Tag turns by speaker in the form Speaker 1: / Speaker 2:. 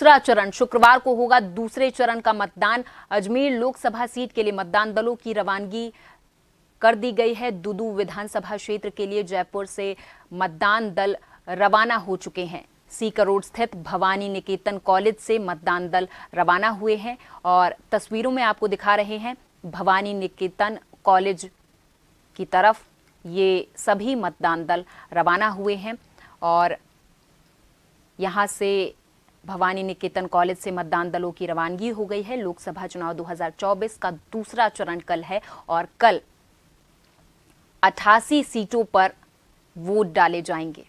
Speaker 1: दूसरा चरण शुक्रवार को होगा दूसरे चरण का मतदान अजमेर लोकसभा सीट के लिए मतदान दलों की रवानगी कर दी गई है दुदू विधानसभा क्षेत्र के लिए जयपुर से मतदान दल रवाना हो चुके हैं सीकर रोड स्थित भवानी निकेतन कॉलेज से मतदान दल रवाना हुए हैं और तस्वीरों में आपको दिखा रहे हैं भवानी निकेतन कॉलेज की तरफ ये सभी मतदान दल रवाना हुए हैं और यहाँ से भवानी निकेतन कॉलेज से मतदान दलों की रवानगी हो गई है लोकसभा चुनाव 2024 का दूसरा चरण कल है और कल अठासी सीटों पर वोट डाले जाएंगे